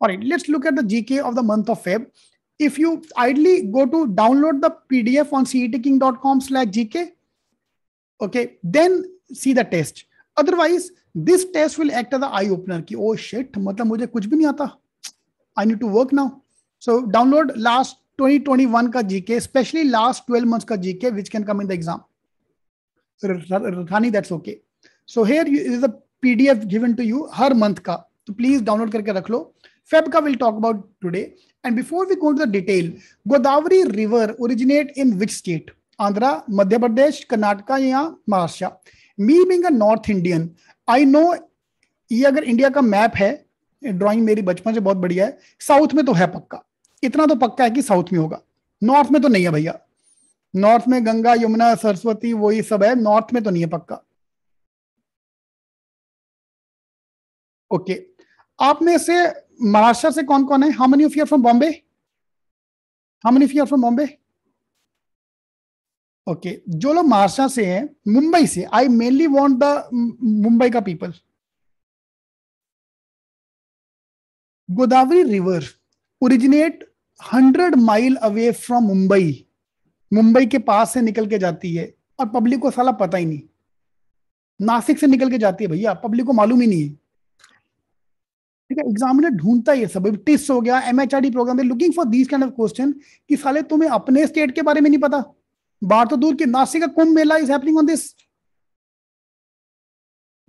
All right, let's look at the GK of the month of Feb. If you idly go to download the PDF on cetking.com GK, okay, then see the test. Otherwise, this test will act as the eye opener. Ki, oh shit, matlab mujhe kuch bhi nahi aata I need to work now. So download last 2021 ka GK, especially last 12 months ka GK, which can come in the exam. Rani, that's okay. So here is a PDF given to you har month ka तो please download karke rakh lo Febka will talk about today. And before we go into the detail, Godavari River originate in which state? Andhra, Madhya Pradesh, Karnataka or Maharashtra. Me being a North Indian, I know ये अगर India का map है drawing मेरी बचपन से बहुत बढ़िया है साउथ में तो है पक्का इतना तो पक्का है कि साउथ में होगा नॉर्थ में तो नहीं है भैया नॉर्थ में गंगा यमुना सरस्वती वही सब है नॉर्थ में तो नहीं है पक्का ओके okay. आप में से महाराष्ट्र से कौन कौन है how many of you are from Bombay how many of you are from Bombay okay जो लोग महाराष्ट्र से हैं मुंबई से I mainly want the Mumbai का people Godavari river originate hundred mile away from Mumbai Mumbai के पास से निकल के जाती है और पब्लिक को साला पता ही नहीं नासिक से निकल के जाती है भैया पब्लिक को मालूम ही नहीं है ठीक है एग्जामिनर ढूंढता ही है सब टिस हो गया MHRD program looking for these kind of question कि साले तुम्हें अपने स्टेट के बारे में नहीं पता बाहर तो दूर की नासिक का Kumbh Mela is happening on this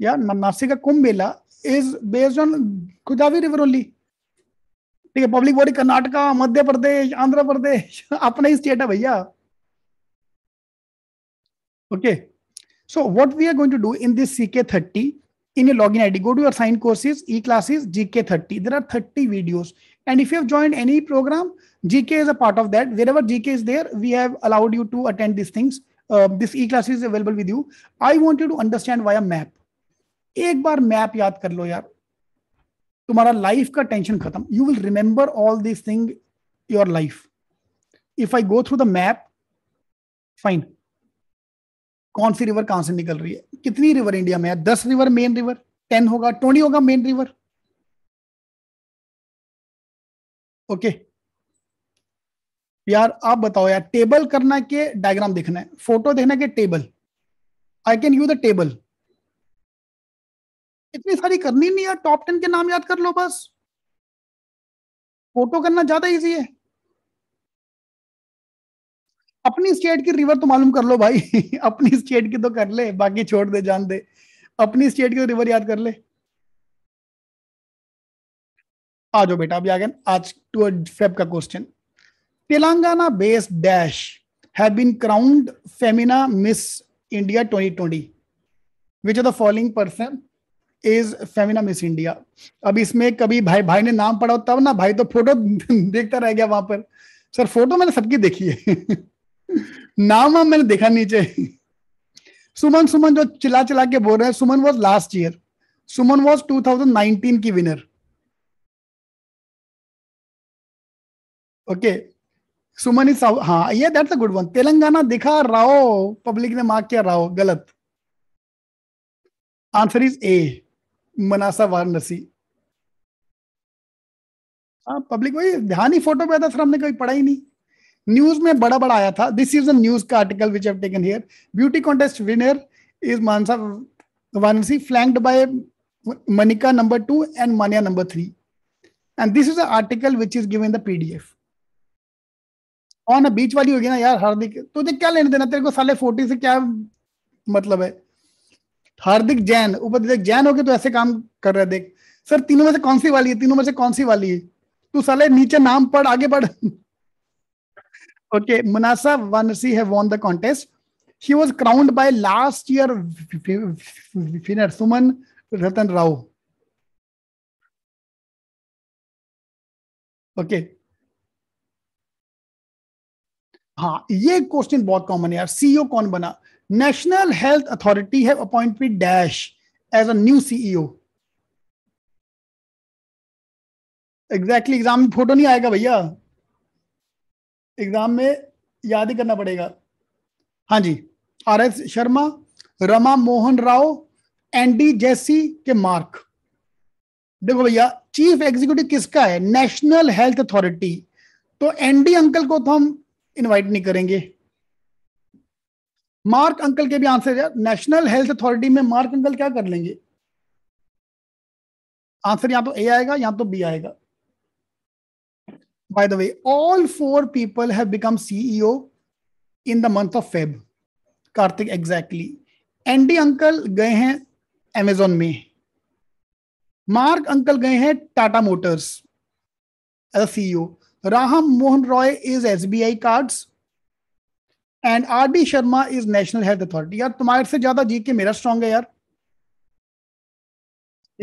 यार नासिक का Kumbh Mela is based on Godavari river only ठीक है पब्लिक बॉडी कर्नाटका मध्य प्रदेश आंध्र प्रदेश अपना ही स्टेट है भैया okay so what we are going to do in this CK thirty in your login ID, go to your sign courses, e-classes, GK30. There are 30 videos. And if you have joined any program, GK is a part of that. Wherever GK is there, we have allowed you to attend these things. Uh, this e-class is available with you. I want you to understand why a map. एक बार map याद कर लो यार तुम्हारा life का tension खत्म you will remember all this thing your life if I go through the map fine कौन सी river कहां से निकल रही है कितनी रिवर इंडिया में है दस रिवर मेन रिवर टेन होगा ट्वेंटी होगा मेन रिवर ओके यार आप बताओ यार टेबल करना के डायग्राम देखना है फोटो देखना के table I can you the table इतनी सारी करनी नहीं यार टॉप टेन के नाम याद कर लो बस फोटो करना ज्यादा इजी है अपनी स्टेट की रिवर तो मालूम कर लो भाई अपनी स्टेट की तो कर ले बाकी छोड़ दे जान दे अपनी स्टेट की तो रिवर याद कर ले आ जाओ बेटा अभी आ गया आज टू फेब का question Telangana based dash have been crowned Femina Miss India 2020 twenty which are the following person is Femina Miss India अब इसमें कभी भाई भाई ने नाम पढ़ा तब ना भाई तो फोटो देखता रह गया वहां पर सर फोटो मैंने सबकी देखी है नाम मैंने देखा नीचे सुमन सुमन जो चिल्ला चिल्ला के बोल रहे हैं Suman was last year Suman was nineteen की विनर ओके सुमन इज हाँ ये that's a good one Telangana दिखा राव पब्लिक ने मार्क किया राव गलत answer is A Manasa Varanasi हाँ पब्लिक वही ध्यान ही फोटो पे था सर हमने कभी पढ़ा ही नहीं न्यूज में बड़ा बड़ा आया था दिस इज न्यूज का article which taken here beauty contest winner is Manasa Varanasi flanked by Manika number two and Manya number three and this is the which is is the the और ना बीच वाली होगी ना यार हार्दिक तो तुझे क्या लेने देना तेरे को साले फोर्टी से क्या मतलब है हार्दिक जैन ऊपर देख जैन हो गए तो ऐसे काम कर रहे देख सर तीनों में से कौन सी वाली है तीनों में से कौन सी वाली है तू साले नीचे नाम पढ़ आगे पढ़ Okay, Munasa Vanasi have won the contest. She was crowned by last year winner Suman Ratan Rao. Okay okay. हाँ ये क्वेश्चन बहुत कॉमन है यार सीईओ कौन बना नेशनल हेल्थ अथॉरिटी है appointed dash as a new CEO exactly exam में photo नहीं आएगा भैया एग्जाम में याद ही करना पड़ेगा हाँ जी R S Sharma Rama Mohan Rao Andy Jassy के मार्क देखो भैया चीफ एग्जीक्यूटिव किसका है नेशनल हेल्थ अथॉरिटी तो एनडी अंकल को तो हम इनवाइट नहीं करेंगे मार्क अंकल के भी आंसर है नेशनल हेल्थ अथॉरिटी में मार्क अंकल क्या कर लेंगे आंसर यहां तो ए आएगा यहां तो बी आएगा by the way, all four people have become CEO in the month of Feb. Karthik, exactly. Andy uncle गए हैं एमेजॉन में मार्क अंकल गए हैं Tata Motors as CEO Ram Mohan Roy is S B I cards and R D Sharma is national health authority यार तुम्हारे से ज्यादा जी के मेरा स्ट्रांग है यार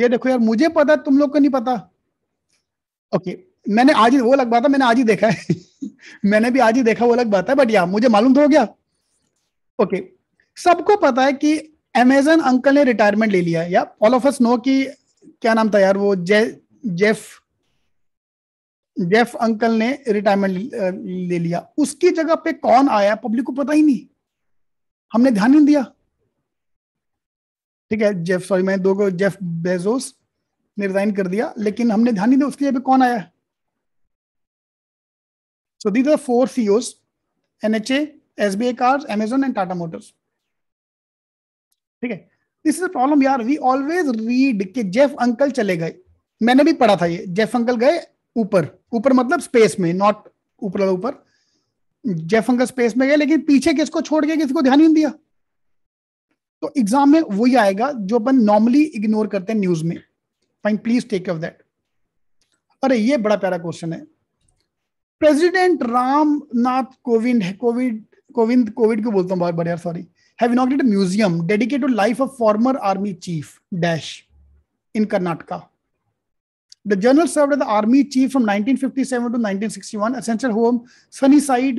ये देखो यार मुझे पता तुम लोग को नहीं पता ओके okay. मैंने आज ही वो अलग बात है मैंने आज ही देखा है मैंने भी आज ही देखा वो अलग बात है बट या मुझे मालूम तो हो गया ओके सबको पता है कि अमेजन अंकल ने रिटायरमेंट ले लिया या ऑल ऑफ अस नो कि क्या नाम था यार वो जे जेफ जेफ अंकल ने रिटायरमेंट ले लिया उसकी जगह पे कौन आया पब्लिक को पता ही नहीं हमने ध्यान नहीं दिया ठीक है जेफ सॉरी मैं दो को जेफ बेजोस ने रिजाइन कर दिया लेकिन हमने ध्यान नहीं दिया उसकी जगह पे कौन आया So these are four CEOs, NHA, SBI Cards, Amazon, and Tata Motors. ठीक है दिस इज प्रॉब्लम यार वी ऑलवेज रीड कि जेफ अंकल चले गए मैंने भी पढ़ा था ये जेफ अंकल गए ऊपर ऊपर मतलब स्पेस में नॉट ऊपर ऊपर Jeff uncle space में गए लेकिन पीछे किसको छोड़ के किसी को ध्यान नहीं दिया तो एग्जाम में वही आएगा जो अपन नॉर्मली इग्नोर करते हैं न्यूज में fine please take off that अरे ये बड़ा प्यारा क्वेश्चन है president Ramnath Kovind Covid Kovind Covid को बोलता हूँ बार बार यार sorry have inaugurate museum dedicated life of former army chief dash in Karnataka The journal served as the army chief from 1957 to 1961. Essential home Sunnyside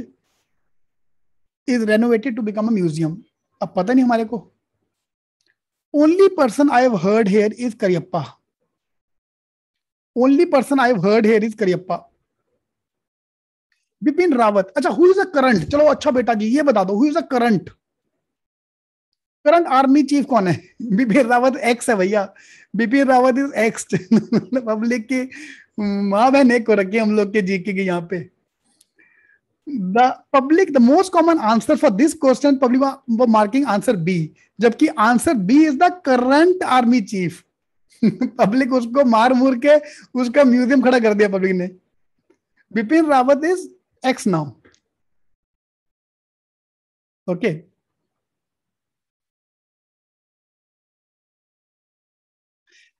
is renovated to become a museum. अब पता नहीं हमारे को Only person I have heard here is Kariappa. Only person I have heard here is Kariappa. Bipin Rawat अच्छा who is a current चलो अच्छा बेटा जी ये बता दो who is a current current army chief कौन है बिपिन रावत एक्स है भैया Bipin Rawat is ex public की माँ बहन एक को रखी हम लोग के जीके के यहाँ पे the public the most common answer for this question public marking answer B जबकि answer B is the current army chief public उसको मार मुर के उसका म्यूजियम खड़ा कर दिया पब्लिक ने Bipin Rawat is x now. Okay.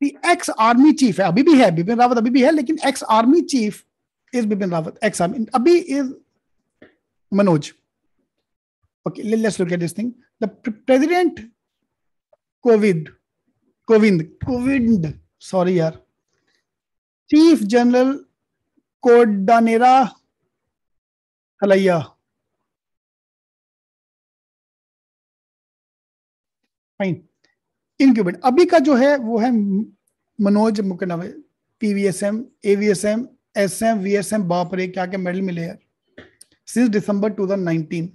the ex army chief hai abhi bhi hai Bipin rawat abhi bhi hai lekin ex army chief is Bipin rawat ex army abhi is manoj okay let, let's look at this thing the president covid covid covid sorry yaar chief general Kodandera कलैया fine incubate अभी का जो है वो है मनोज मुकनव PVSM AVSM SM VSM बाप रे क्या क्या मेडल मिले यार सिंस दिसंबर 2019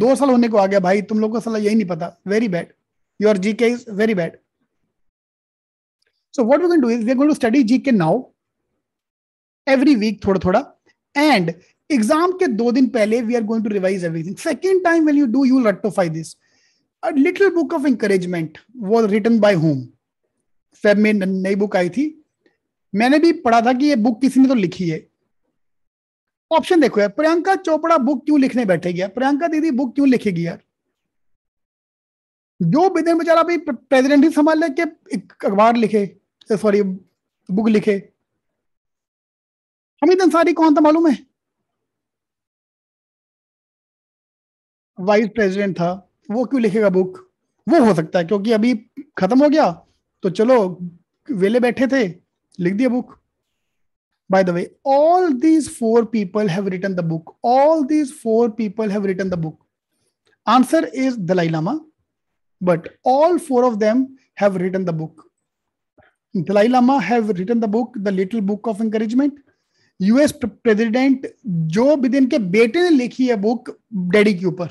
दो साल होने को आ गया भाई तुम लोगों को सलाह यही नहीं पता very bad your GK is very bad so what we can do is we are going to study GK now every week थोड़ा थोड़ा एंड एग्जाम के दो दिन पहले we are going to revise everything second time when you do you rectify this little book of encouragement was written by home Feb में नई book आई थी मैंने भी पढ़ा था कि ये बुक किसी ने तो लिखी है ऑप्शन देखो यार प्रियंका चोपड़ा बुक क्यों लिखने बैठेगी गया प्रियंका दीदी बुक क्यों लिखेगी यार जो बिदेन बेचारा भी प्रेसिडेंट ही संभाल ले के अखबार लिखे सॉरी बुक लिखे हमीद अंसारी कौन था मालूम है वाइस प्रेसिडेंट था वो क्यों लिखेगा बुक वो हो सकता है क्योंकि अभी खत्म हो गया तो चलो वेले बैठे थे लिख दिया book by the way all these four people have written the book all these four people have written the book answer is Dalai Lama but all four of them have written the book Dalai Lama have written the book the little book of encouragement US president Joe Biden के बेटे ने लिखी है book daddy के ऊपर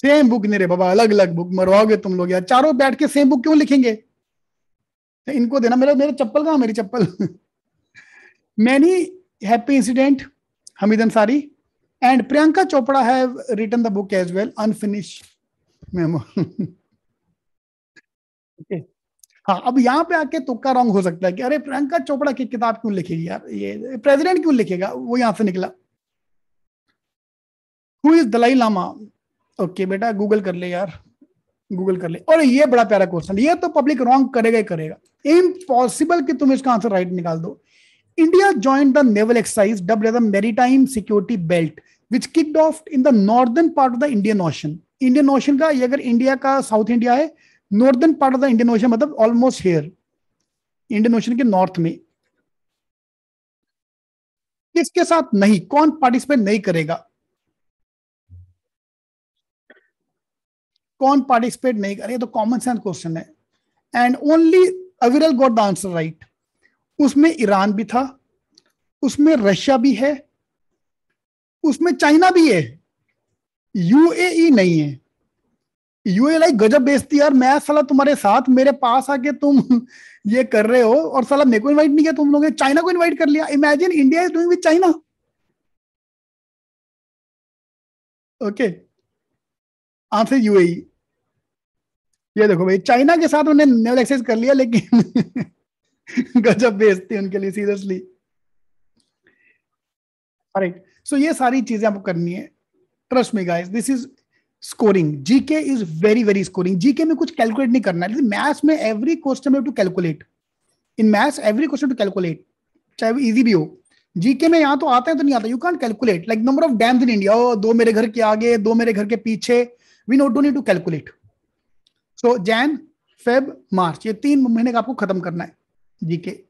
same book नहीं रे बाबा अलग अलग बुक मरवाओगे तुम लोग यार चारों बैठ के सेम बुक क्यों लिखेंगे तो इनको देना मेरा मेरा चप्पल कहा मेरी चप्पल many happy incident Hamid Ansari and Priyanka Chopra have written the book as well unfinished memo हाँ अब यहाँ पे आके तुक्का रॉन्ग हो सकता है कि अरे प्रियंका चोपड़ा की किताब क्यों लिखेगी यार ये प्रेसिडेंट क्यों लिखेगा वो यहां से निकला who is Dalai Lama okay बेटा गूगल कर ले यार गूगल कर ले और ये बड़ा प्यारा क्वेश्चन ये तो पब्लिक रॉन्ग करेगा ही करेगा इम्पॉसिबल कि तुम इसका आंसर राइट निकाल दो India join the naval exercise dub the maritime security belt which kicked off in the northern part of the Indian Ocean Indian Ocean का ये अगर इंडिया का साउथ इंडिया है northern part of the Indian Ocean मतलब almost here Indian Ocean के north में किसके साथ नहीं कौन पार्टिसिपेट नहीं करेगा कौन पार्टिसिपेट नहीं करे तो कॉमन सेंस क्वेश्चन है and only Aviral got the answer right उसमें ईरान भी था उसमें रशिया भी है उसमें चाइना भी है यूएई e नहीं है यूए e लाइक गजब बेचती यार मैं साला तुम्हारे साथ मेरे पास आके तुम ये कर रहे हो और साला मेरे को इनवाइट नहीं किया तुम लोगों ने चाइना को इनवाइट कर लिया imagine India is doing with China okay answer UAE ये देखो भाई चाइना के साथ उन्हें नेवल कर लिया लेकिन गजब बेचती उनके लिए सीरियसली राइट सो ये सारी चीजें आपको करनी है trust me guys this is scoring GK is very very scoring GK में कुछ कैलकुलेट नहीं करना है मैथ्स में every question to calculate in maths every question to calculate चाहे वो इजी भी हो जीके में यहां तो आता है तो नहीं आता you can't calculate like number of dams in India दो मेरे घर के आगे दो मेरे घर के पीछे we not do need to calculate so Jan Feb March ये तीन महीने का आपको खत्म करना है जीके